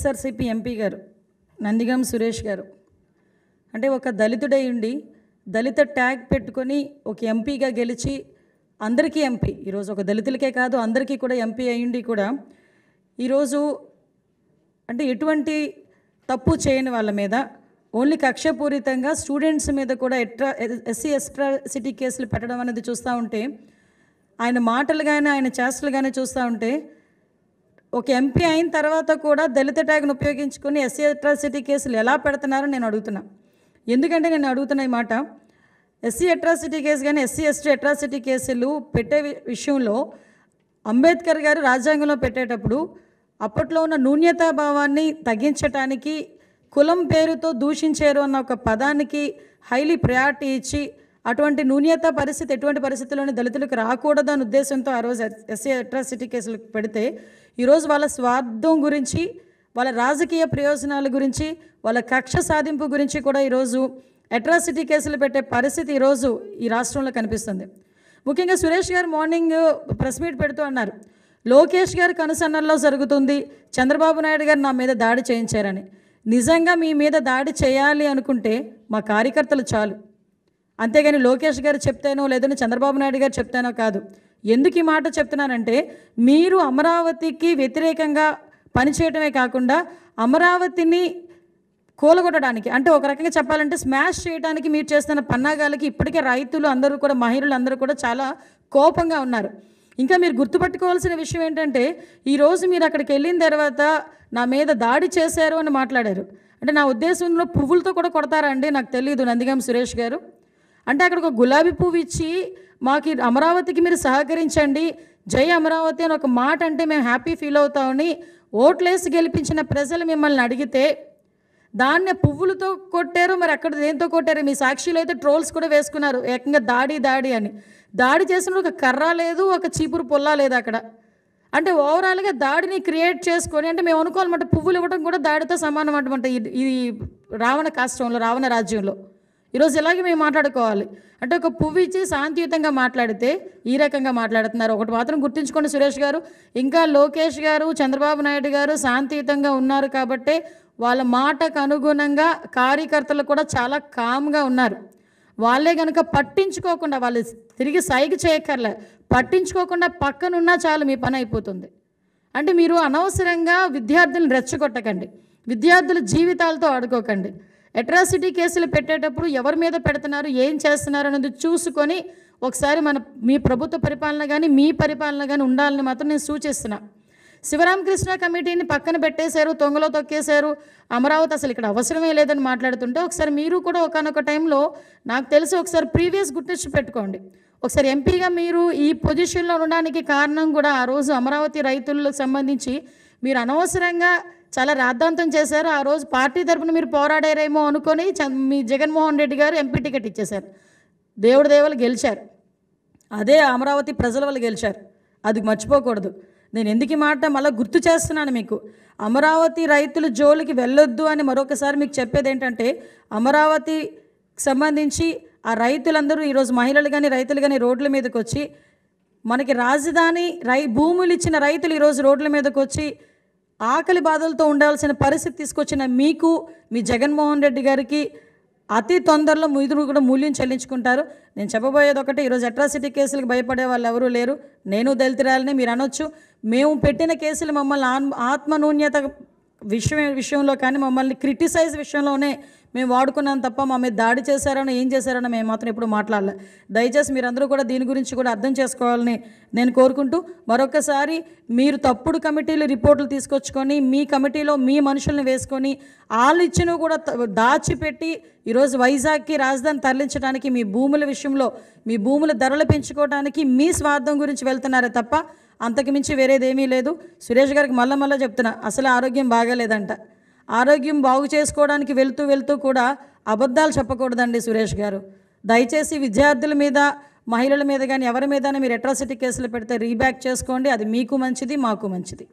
సిఆర్సిపి MP గారు నందిగం సురేష్ గారు అంటే ఒక దళితుడై ఉండి దళిత ట్యాగ్ పెట్టుకొని ఒక ఎంపీగా గెలిచి అందరికీ ఎంపీ ఈరోజు ఒక దళితులకే కాదు అందరికీ కూడా ఎంపీ అయ్యిండి కూడా ఈరోజు అంటే ఎటువంటి తప్పు చేయని వాళ్ళ మీద ఓన్లీ కక్షపూరితంగా స్టూడెంట్స్ మీద కూడా ఎట్రా ఎస్సీ ఎక్స్ట్రాసిటీ కేసులు పెట్టడం అనేది చూస్తూ ఉంటే ఆయన మాటలు కానీ ఆయన చేష్టలు కానీ చూస్తూ ఉంటే ఒక ఎంపీ అయిన తర్వాత కూడా దళిత ట్యాగ్ను ఉపయోగించుకుని ఎస్సీ అట్రాసిటీ కేసులు ఎలా పెడుతున్నారో నేను అడుగుతున్నా ఎందుకంటే నేను అడుగుతున్న ఈ మాట ఎస్సీ అట్రాసిటీ కేసు కానీ ఎస్సీ ఎస్టీ అట్రాసిటీ కేసులు పెట్టే విషయంలో అంబేద్కర్ గారు రాజ్యాంగంలో పెట్టేటప్పుడు అప్పట్లో ఉన్న నూన్యతాభావాన్ని తగ్గించటానికి కులం పేరుతో దూషించారు అన్న ఒక పదానికి హైలీ ప్రయారిటీ ఇచ్చి అటువంటి నూన్యత పరిస్థితి ఎటువంటి పరిస్థితుల్లోనే దళితులకు రాకూడదన్న ఉద్దేశంతో ఆ రోజు ఎస్సీ అట్రాసిటీ కేసులు పెడితే ఈరోజు వాళ్ళ స్వార్థం గురించి వాళ్ళ రాజకీయ ప్రయోజనాల గురించి వాళ్ళ కక్ష సాధింపు గురించి కూడా ఈరోజు అట్రాసిటీ కేసులు పెట్టే పరిస్థితి ఈరోజు ఈ రాష్ట్రంలో కనిపిస్తుంది ముఖ్యంగా సురేష్ గారు మార్నింగ్ ప్రెస్ మీట్ పెడుతూ అన్నారు లోకేష్ గారి కనుసన్నల్లో జరుగుతుంది చంద్రబాబు నాయుడు గారు నా మీద దాడి చేయించారని నిజంగా మీ మీద దాడి చేయాలి అనుకుంటే మా కార్యకర్తలు చాలు అంతేగాని లోకేష్ గారు చెప్తానో లేదంటే చంద్రబాబు నాయుడు గారు చెప్తానో కాదు ఎందుకు ఈ మాట చెప్తున్నానంటే మీరు అమరావతికి వ్యతిరేకంగా పనిచేయటమే కాకుండా అమరావతిని కూలగొట్టడానికి అంటే ఒక రకంగా చెప్పాలంటే స్మాష్ చేయడానికి మీరు చేస్తున్న పన్నాగాలకి ఇప్పటికే రైతులు అందరూ కూడా మహిళలు అందరూ కూడా చాలా కోపంగా ఉన్నారు ఇంకా మీరు గుర్తుపట్టుకోవాల్సిన విషయం ఏంటంటే ఈరోజు మీరు అక్కడికి వెళ్ళిన తర్వాత నా మీద దాడి చేశారు అని మాట్లాడారు అంటే నా ఉద్దేశంలో పువ్వులతో కూడా కొడతారండి నాకు తెలియదు నందిగం సురేష్ గారు అంటే అక్కడ ఒక గులాబీ పువ్వు ఇచ్చి మాకు అమరావతికి మీరు సహకరించండి జై అమరావతి అని ఒక మాట అంటే మేము హ్యాపీ ఫీల్ అవుతామని ఓట్లేసి గెలిపించిన ప్రజలు మిమ్మల్ని అడిగితే దాన్ని పువ్వులతో కొట్టారు మరి అక్కడ దేంతో కొట్టారు మీ సాక్షిలో అయితే ట్రోల్స్ కూడా వేసుకున్నారు ఏకంగా దాడి దాడి అని దాడి చేసిన ఒక కర్ర లేదు ఒక చీపురు పొల్ల లేదు అక్కడ అంటే ఓవరాల్గా దాడిని క్రియేట్ చేసుకొని అంటే మేము అనుకోవాలన్నమాట పువ్వులు ఇవ్వడం కూడా దాడితో సమానం అనమాట ఈ రావణ కాష్టంలో రావణ రాజ్యంలో ఈరోజు ఇలాగే మేము మాట్లాడుకోవాలి అంటే ఒక పువ్వు ఇచ్చి శాంతియుతంగా మాట్లాడితే ఈ రకంగా మాట్లాడుతున్నారు ఒకటి మాత్రం గుర్తుంచుకోండి సురేష్ గారు ఇంకా లోకేష్ గారు చంద్రబాబు నాయుడు గారు శాంతియుతంగా ఉన్నారు కాబట్టే వాళ్ళ మాటకు అనుగుణంగా కార్యకర్తలు కూడా చాలా కామ్గా ఉన్నారు వాళ్ళే కనుక పట్టించుకోకుండా వాళ్ళు తిరిగి సైగ చేయక్కర్లే పట్టించుకోకుండా పక్కనున్నా చాలు మీ పని అయిపోతుంది అంటే మీరు అనవసరంగా విద్యార్థులను రెచ్చగొట్టకండి విద్యార్థుల జీవితాలతో ఆడుకోకండి అట్రాసిటీ కేసులు పెట్టేటప్పుడు ఎవరి మీద పెడుతున్నారు ఏం చేస్తున్నారు అన్నది చూసుకొని ఒకసారి మన మీ ప్రభుత్వ పరిపాలన కానీ మీ పరిపాలన కానీ ఉండాలని మాత్రం నేను సూచిస్తున్నా శివరామకృష్ణ కమిటీని పక్కన పెట్టేశారు తొంగలో తొక్కేశారు అమరావతి అసలు ఇక్కడ అవసరమే లేదని మాట్లాడుతుంటే ఒకసారి మీరు కూడా ఒకనొక టైంలో నాకు తెలిసి ఒకసారి ప్రీవియస్ గుర్తించి పెట్టుకోండి ఒకసారి ఎంపీగా మీరు ఈ పొజిషన్లో ఉండడానికి కారణం కూడా ఆ రోజు అమరావతి రైతులకు సంబంధించి మీరు అనవసరంగా చాలా రాద్ధాంతం చేశారు ఆ రోజు పార్టీ తరఫున మీరు పోరాడారేమో అనుకొని మీ జగన్మోహన్ రెడ్డి గారు ఎంపీ టికెట్ ఇచ్చేశారు దేవుడి దేవుళ్ళు గెలిచారు అదే అమరావతి ప్రజల వల్ల గెలిచారు అది మర్చిపోకూడదు నేను ఎందుకు మాట మళ్ళీ గుర్తు చేస్తున్నాను మీకు అమరావతి రైతుల జోలికి వెళ్ళొద్దు అని మరొకసారి మీకు చెప్పేది ఏంటంటే అమరావతికి సంబంధించి ఆ రైతులందరూ ఈరోజు మహిళలు కానీ రైతులు కానీ రోడ్ల మీదకి వచ్చి మనకి రాజధాని రై భూములు ఇచ్చిన రైతులు ఈరోజు రోడ్ల మీదకి వచ్చి ఆకలి బాధలతో ఉండాల్సిన పరిస్థితి తీసుకొచ్చిన మీకు మీ జగన్మోహన్ రెడ్డి గారికి అతి తొందరలో ముదురు కూడా మూల్యం చెల్లించుకుంటారు నేను చెప్పబోయేది ఒకటి ఈరోజు అట్రాసిటీ కేసులకు భయపడే వాళ్ళు ఎవరూ లేరు నేను దళితురాలని మీరు అనొచ్చు మేము పెట్టిన కేసులు మమ్మల్ని ఆత్మనూన్యత విషయం విషయంలో కానీ మమ్మల్ని క్రిటిసైజ్ విషయంలోనే మేము వాడుకున్నాం తప్ప మా మీద దాడి చేశారని ఏం చేశారని మేము మాత్రం ఎప్పుడు మాట్లాడలే దయచేసి మీరందరూ కూడా దీని గురించి కూడా అర్థం చేసుకోవాలని నేను కోరుకుంటూ మరొకసారి మీరు తప్పుడు కమిటీలు రిపోర్ట్లు తీసుకొచ్చుకొని మీ కమిటీలో మీ మనుషుల్ని వేసుకొని వాళ్ళు ఇచ్చినవి కూడా దాచిపెట్టి ఈరోజు వైజాగ్కి రాజధాని తరలించడానికి మీ భూముల విషయంలో మీ భూముల ధరలు పెంచుకోవడానికి మీ స్వార్థం గురించి వెళ్తున్నారే తప్ప అంతకుమించి వేరేదేమీ లేదు సురేష్ గారికి మళ్ళీ మళ్ళీ చెప్తున్నా అసలు ఆరోగ్యం బాగాలేదంట ఆరోగ్యం బాగు చేసుకోవడానికి వెళ్తూ వెళ్తూ కూడా అబద్ధాలు చెప్పకూడదండి సురేష్ గారు దయచేసి విద్యార్థుల మీద మహిళల మీద కానీ ఎవరి మీద మీరు అట్రాసిటీ కేసులు పెడితే రీబ్యాక్ చేసుకోండి అది మీకు మంచిది మాకు మంచిది